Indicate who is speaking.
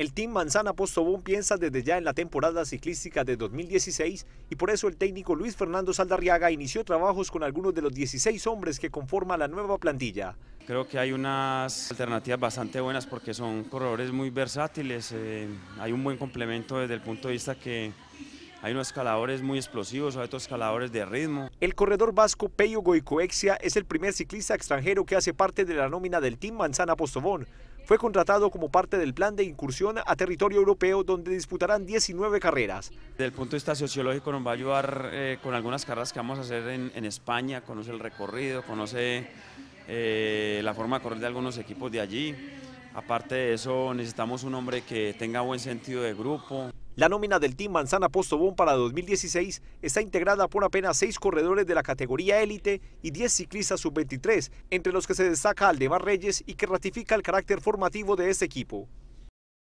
Speaker 1: El Team Manzana Postobón piensa desde ya en la temporada ciclística de 2016 y por eso el técnico Luis Fernando Saldarriaga inició trabajos con algunos de los 16 hombres que conforman la nueva plantilla.
Speaker 2: Creo que hay unas alternativas bastante buenas porque son corredores muy versátiles, eh, hay un buen complemento desde el punto de vista que hay unos escaladores muy explosivos, hay otros escaladores de ritmo.
Speaker 1: El corredor vasco Peyo Goicoexia es el primer ciclista extranjero que hace parte de la nómina del Team Manzana Postobón fue contratado como parte del plan de incursión a territorio europeo donde disputarán 19 carreras.
Speaker 2: Desde el punto de vista sociológico nos va a ayudar eh, con algunas carreras que vamos a hacer en, España, conoce el recorrido, conoce eh, la forma de correr de algunos equipos de allí. Aparte de eso necesitamos un hombre que tenga buen sentido de grupo.
Speaker 1: La nómina del Team Manzana Postobón para 2016 está integrada por apenas seis corredores de la categoría élite y 10 ciclistas sub-23, entre los que se destaca Aldebar Reyes y que ratifica el carácter formativo de este equipo.